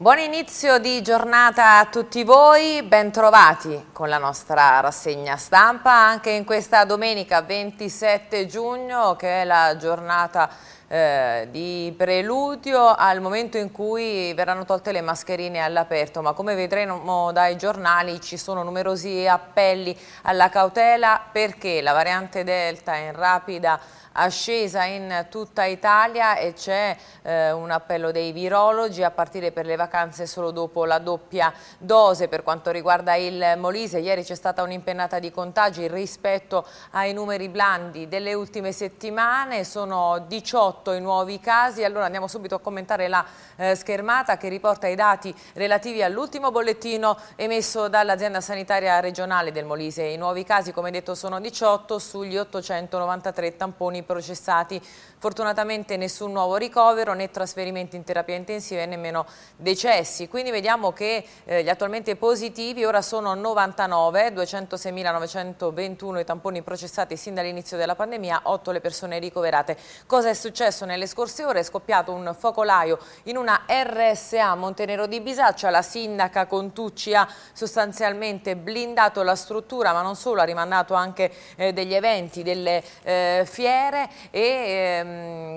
Buon inizio di giornata a tutti voi, bentrovati con la nostra rassegna stampa anche in questa domenica 27 giugno che è la giornata eh, di preludio al momento in cui verranno tolte le mascherine all'aperto ma come vedremo dai giornali ci sono numerosi appelli alla cautela perché la variante Delta è in rapida ascesa in tutta Italia e c'è eh, un appello dei virologi a partire per le vacanze solo dopo la doppia dose per quanto riguarda il Molise. Ieri c'è stata un'impennata di contagi rispetto ai numeri blandi delle ultime settimane, sono 18 i nuovi casi. Allora andiamo subito a commentare la eh, schermata che riporta i dati relativi all'ultimo bollettino emesso dall'azienda sanitaria regionale del Molise. I nuovi casi, come detto, sono 18 sugli 893 tamponi processati. Fortunatamente nessun nuovo ricovero né trasferimenti in terapia intensiva e nemmeno decessi. Quindi vediamo che eh, gli attualmente positivi ora sono 99, 206.921 i tamponi processati sin dall'inizio della pandemia, 8 le persone ricoverate. Cosa è successo nelle scorse ore? È scoppiato un focolaio in una RSA Montenero di Bisaccia, la sindaca Contucci ha sostanzialmente blindato la struttura ma non solo, ha rimandato anche eh, degli eventi, delle eh, fiere e ehm,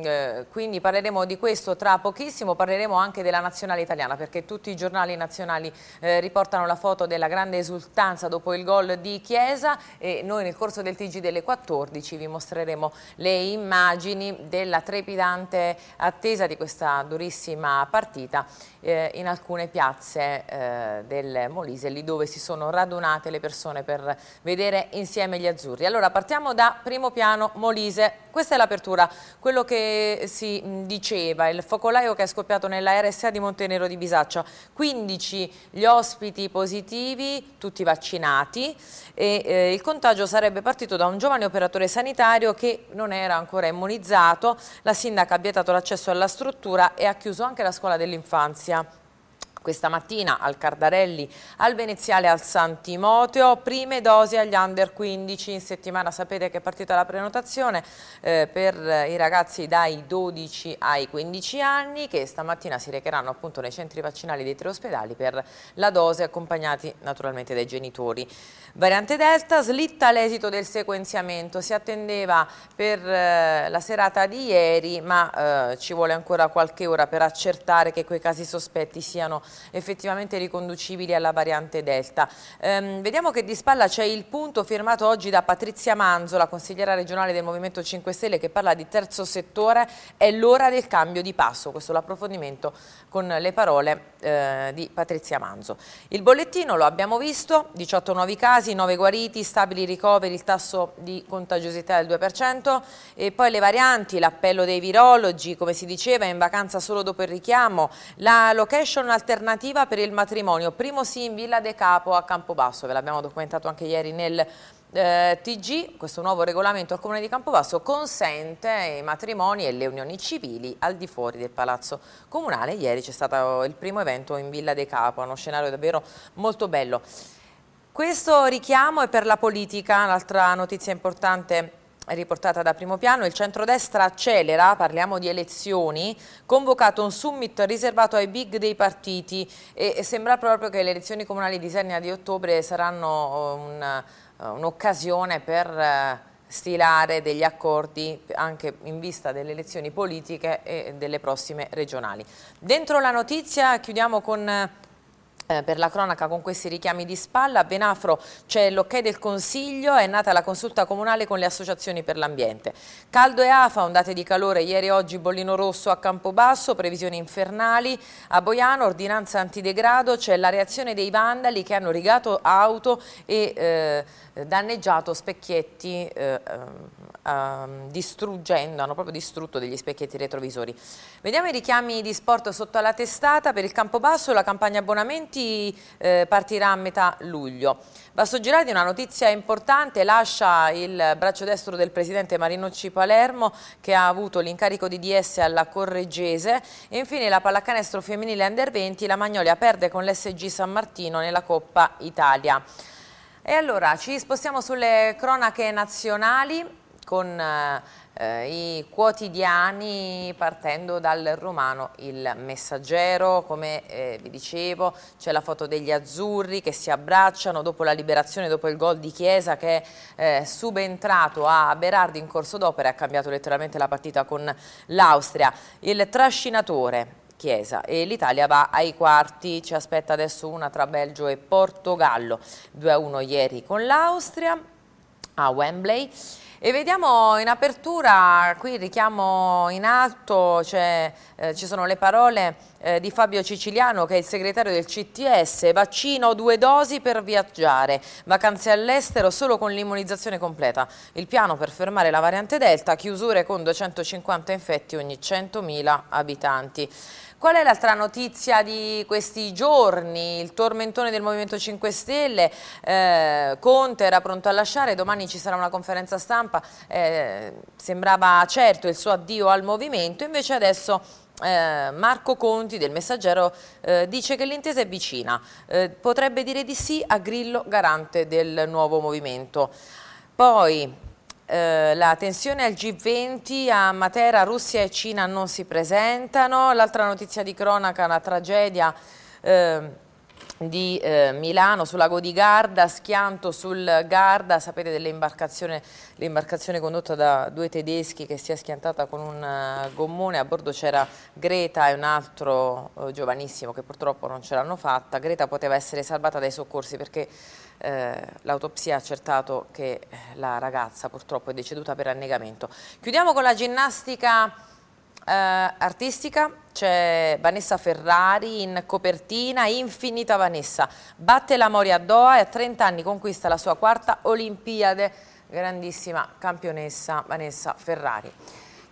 eh, quindi parleremo di questo tra pochissimo, parleremo anche della nazionale italiana perché tutti i giornali nazionali eh, riportano la foto della grande esultanza dopo il gol di Chiesa e noi nel corso del TG delle 14 vi mostreremo le immagini della trepidante attesa di questa durissima partita eh, in alcune piazze eh, del Molise, lì dove si sono radunate le persone per vedere insieme gli azzurri. Allora partiamo da primo piano Molise questa è l'apertura, quello che eh, si diceva, il focolaio che è scoppiato nella RSA di Montenero di Bisaccia, 15 gli ospiti positivi, tutti vaccinati e eh, il contagio sarebbe partito da un giovane operatore sanitario che non era ancora immunizzato, la sindaca ha vietato l'accesso alla struttura e ha chiuso anche la scuola dell'infanzia questa mattina al Cardarelli, al Veneziale, al Santimoteo, prime dosi agli under 15, in settimana sapete che è partita la prenotazione eh, per i ragazzi dai 12 ai 15 anni che stamattina si recheranno appunto nei centri vaccinali dei tre ospedali per la dose accompagnati naturalmente dai genitori. Variante Delta, slitta l'esito del sequenziamento, si attendeva per eh, la serata di ieri ma eh, ci vuole ancora qualche ora per accertare che quei casi sospetti siano effettivamente riconducibili alla variante Delta. Ehm, vediamo che di spalla c'è il punto firmato oggi da Patrizia Manzo, la consigliera regionale del Movimento 5 Stelle, che parla di terzo settore, è l'ora del cambio di passo. Questo l'approfondimento con le parole eh, di Patrizia Manzo. Il bollettino lo abbiamo visto, 18 nuovi casi, 9 guariti, stabili ricoveri, il tasso di contagiosità del 2% e poi le varianti, l'appello dei virologi, come si diceva, in vacanza solo dopo il richiamo, la location alternativa alternativa per il matrimonio, primo sì in Villa De Capo a Campobasso, ve l'abbiamo documentato anche ieri nel eh, TG, questo nuovo regolamento al Comune di Campobasso consente i matrimoni e le unioni civili al di fuori del Palazzo Comunale. Ieri c'è stato il primo evento in Villa De Capo, uno scenario davvero molto bello. Questo richiamo è per la politica, un'altra notizia importante riportata da primo piano, il centrodestra accelera, parliamo di elezioni, convocato un summit riservato ai big dei partiti e sembra proprio che le elezioni comunali di Sernia di ottobre saranno uh, uh, un'occasione un per uh, stilare degli accordi anche in vista delle elezioni politiche e delle prossime regionali. Dentro la notizia chiudiamo con eh, per la cronaca con questi richiami di spalla, a Benafro c'è l'ok del Consiglio, è nata la consulta comunale con le associazioni per l'ambiente. Caldo e afa, ondate di calore, ieri e oggi bollino rosso a Campobasso, previsioni infernali, a Boiano ordinanza antidegrado, c'è la reazione dei vandali che hanno rigato auto e eh, danneggiato specchietti, eh, ehm, ehm, distruggendo, hanno proprio distrutto degli specchietti retrovisori. Vediamo i richiami di sport sotto alla testata, per il Campobasso la campagna abbonamenti Uniti eh, partirà a metà luglio. Girardi una notizia importante, lascia il braccio destro del presidente Marinucci Palermo che ha avuto l'incarico di DS alla Correggese e infine la pallacanestro femminile Under 20, la Magnolia perde con l'SG San Martino nella Coppa Italia. E allora ci spostiamo sulle cronache nazionali con eh, eh, i quotidiani partendo dal romano il messaggero come eh, vi dicevo c'è la foto degli azzurri che si abbracciano dopo la liberazione dopo il gol di Chiesa che è eh, subentrato a Berardi in corso d'opera ha cambiato letteralmente la partita con l'Austria il trascinatore Chiesa e l'Italia va ai quarti, ci aspetta adesso una tra Belgio e Portogallo, 2-1 ieri con l'Austria a Wembley e vediamo in apertura, qui richiamo in alto, cioè, eh, ci sono le parole eh, di Fabio Ciciliano che è il segretario del CTS, vaccino due dosi per viaggiare, vacanze all'estero solo con l'immunizzazione completa, il piano per fermare la variante Delta, chiusure con 250 infetti ogni 100.000 abitanti. Qual è l'altra notizia di questi giorni? Il tormentone del Movimento 5 Stelle, eh, Conte era pronto a lasciare, domani ci sarà una conferenza stampa, eh, sembrava certo il suo addio al movimento, invece adesso eh, Marco Conti del Messaggero eh, dice che l'intesa è vicina, eh, potrebbe dire di sì a Grillo garante del nuovo movimento. Poi eh, la tensione al G20 a Matera, Russia e Cina non si presentano, l'altra notizia di cronaca, la tragedia eh, di eh, Milano sul lago di Garda, schianto sul Garda, sapete dell'imbarcazione condotta da due tedeschi che si è schiantata con un eh, gommone, a bordo c'era Greta e un altro uh, giovanissimo che purtroppo non ce l'hanno fatta, Greta poteva essere salvata dai soccorsi perché eh, l'autopsia ha accertato che eh, la ragazza purtroppo è deceduta per annegamento. Chiudiamo con la ginnastica eh, artistica, c'è Vanessa Ferrari in copertina, infinita Vanessa, batte la Moria a Doha e a 30 anni conquista la sua quarta Olimpiade, grandissima campionessa Vanessa Ferrari.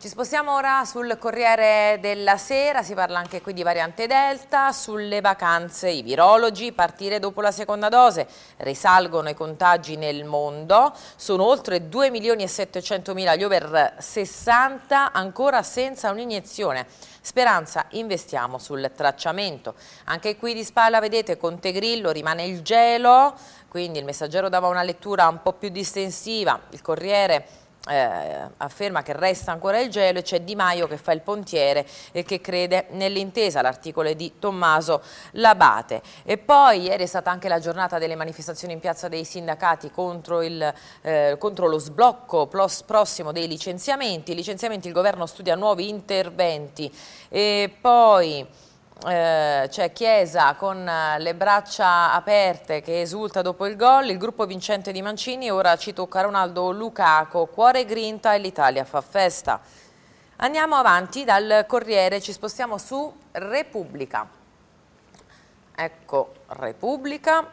Ci spostiamo ora sul Corriere della Sera, si parla anche qui di variante Delta, sulle vacanze i virologi, partire dopo la seconda dose, risalgono i contagi nel mondo, sono oltre 2 milioni e 700 mila gli over 60 ancora senza un'iniezione. Speranza, investiamo sul tracciamento. Anche qui di spalla, vedete, Conte Grillo rimane il gelo, quindi il messaggero dava una lettura un po' più distensiva, il Corriere eh, afferma che resta ancora il gelo e c'è Di Maio che fa il pontiere e che crede nell'intesa, l'articolo di Tommaso Labate. E poi ieri è stata anche la giornata delle manifestazioni in piazza dei sindacati contro, il, eh, contro lo sblocco prossimo dei licenziamenti. I licenziamenti il governo studia nuovi interventi e poi eh, c'è Chiesa con eh, le braccia aperte che esulta dopo il gol, il gruppo vincente di Mancini, ora ci tocca Ronaldo Lucaco, cuore grinta e l'Italia fa festa. Andiamo avanti dal Corriere, ci spostiamo su Repubblica. Ecco Repubblica.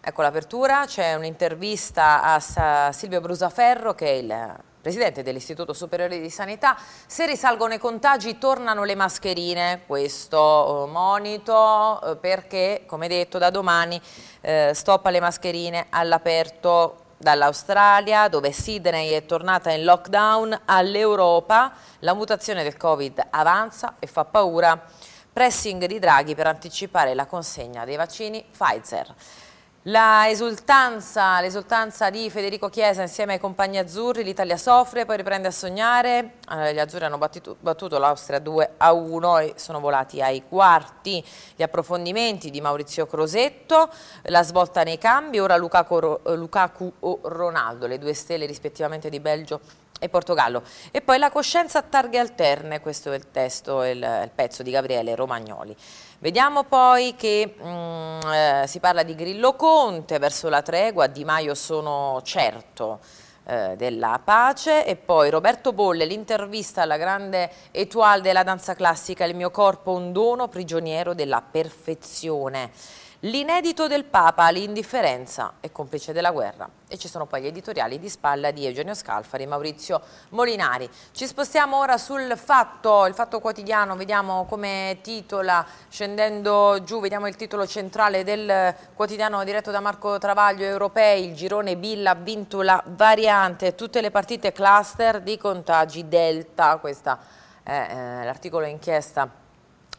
Ecco l'apertura, c'è un'intervista a Silvio Brusaferro che è il presidente dell'Istituto Superiore di Sanità, se risalgono i contagi tornano le mascherine, questo eh, monito eh, perché come detto da domani eh, stop alle mascherine all'aperto dall'Australia, dove Sydney è tornata in lockdown, all'Europa, la mutazione del Covid avanza e fa paura. Pressing di Draghi per anticipare la consegna dei vaccini Pfizer. La esultanza, l'esultanza di Federico Chiesa insieme ai compagni azzurri, l'Italia soffre, poi riprende a sognare, allora, gli azzurri hanno battito, battuto l'Austria 2 a 1 e sono volati ai quarti, gli approfondimenti di Maurizio Crosetto, la svolta nei cambi, ora Lukaku, Lukaku o Ronaldo, le due stelle rispettivamente di Belgio e Portogallo. E poi la coscienza a targhe alterne, questo è il testo, il, il pezzo di Gabriele Romagnoli. Vediamo poi che mh, mm, eh, si parla di Grillo Conte verso la tregua, Di Maio sono certo eh, della pace e poi Roberto Bolle l'intervista alla grande étoile della danza classica il mio corpo un dono prigioniero della perfezione L'inedito del Papa, l'indifferenza e complice della guerra. E ci sono poi gli editoriali di spalla di Eugenio Scalfari e Maurizio Molinari. Ci spostiamo ora sul fatto, il fatto quotidiano, vediamo come titola, scendendo giù, vediamo il titolo centrale del quotidiano diretto da Marco Travaglio, Europei, il girone Billa, Vintula, Variante, tutte le partite cluster di contagi Delta, questa è eh, l'articolo inchiesta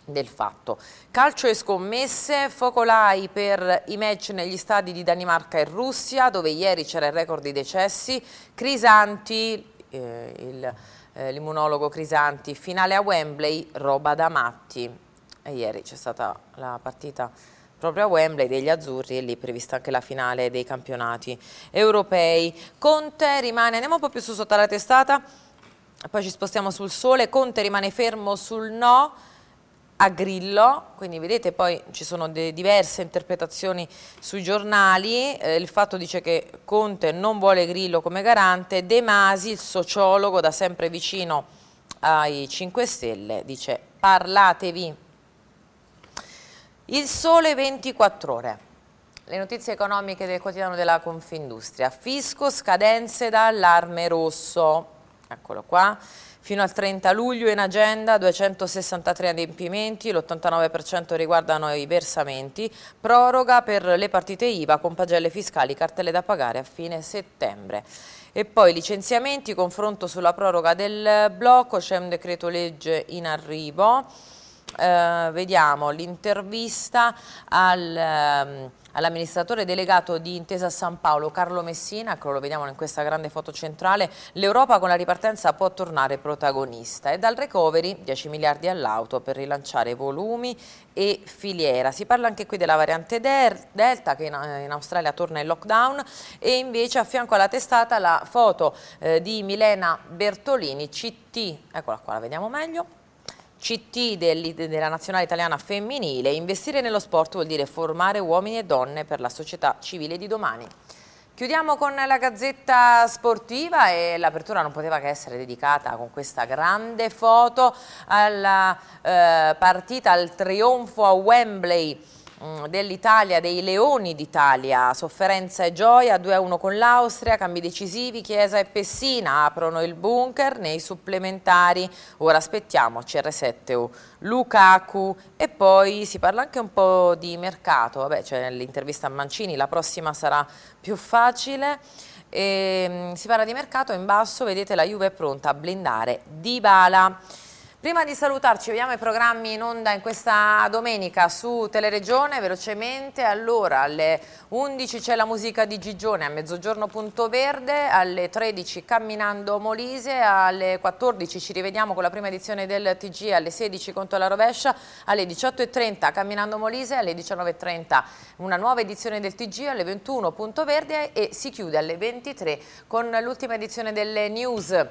del fatto. Calcio e scommesse, focolai per i match negli stadi di Danimarca e Russia, dove ieri c'era il record di decessi, Crisanti, eh, il, eh, l'immunologo Crisanti, finale a Wembley, roba da matti. E ieri c'è stata la partita proprio a Wembley degli azzurri e lì è prevista anche la finale dei campionati europei. Conte rimane, andiamo un po' più su sotto la testata, poi ci spostiamo sul sole, Conte rimane fermo sul no, a grillo, quindi vedete poi ci sono diverse interpretazioni sui giornali, eh, il fatto dice che Conte non vuole Grillo come garante, De Masi, il sociologo da sempre vicino ai 5 Stelle, dice parlatevi. Il sole 24 ore. Le notizie economiche del quotidiano della Confindustria. Fisco, scadenze da allarme rosso. Eccolo qua. Fino al 30 luglio in agenda 263 adempimenti, l'89% riguardano i versamenti, proroga per le partite IVA con pagelle fiscali, cartelle da pagare a fine settembre. E poi licenziamenti, confronto sulla proroga del blocco, c'è un decreto legge in arrivo eh, vediamo l'intervista al, eh, all'amministratore delegato di Intesa San Paolo, Carlo Messina, che ecco, lo vediamo in questa grande foto centrale, l'Europa con la ripartenza può tornare protagonista e dal recovery 10 miliardi all'auto per rilanciare volumi e filiera. Si parla anche qui della variante Delta che eh, in, Australia torna in lockdown e invece a fianco alla testata la foto eh, di Milena Bertolini, CT, eccola qua, la vediamo meglio CT della Nazionale Italiana Femminile, investire nello sport vuol dire formare uomini e donne per la società civile di domani. Chiudiamo con la Gazzetta Sportiva e l'apertura non poteva che essere dedicata con questa grande foto alla eh, partita, al trionfo a Wembley Mm, dell'Italia, dei Leoni d'Italia, sofferenza e gioia, 2-1 con l'Austria, cambi decisivi, Chiesa e Pessina aprono il bunker nei supplementari, ora aspettiamo CR7, o Lukaku e poi si parla anche un po' di mercato, vabbè c'è l'intervista a Mancini, la prossima sarà più facile. E, ehm, si parla di mercato in basso, vedete la Juve è pronta a blindare Dybala. Prima di salutarci, vediamo i programmi in onda in questa domenica su Teleregione, velocemente, allora alle 11 c'è la musica di Gigione, a mezzogiorno Punto Verde, alle 13 Camminando Molise, alle 14 ci rivediamo con la prima edizione del TG, alle 16 Conto alla Rovescia, alle 18.30 Camminando Molise, alle 19.30 una nuova edizione del TG, alle 21 Punto Verde e si chiude alle 23 con l'ultima edizione delle news.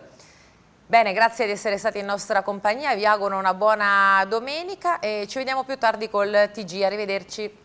Bene, grazie di essere stati in nostra compagnia, vi auguro una buona domenica e ci vediamo più tardi col TG, arrivederci.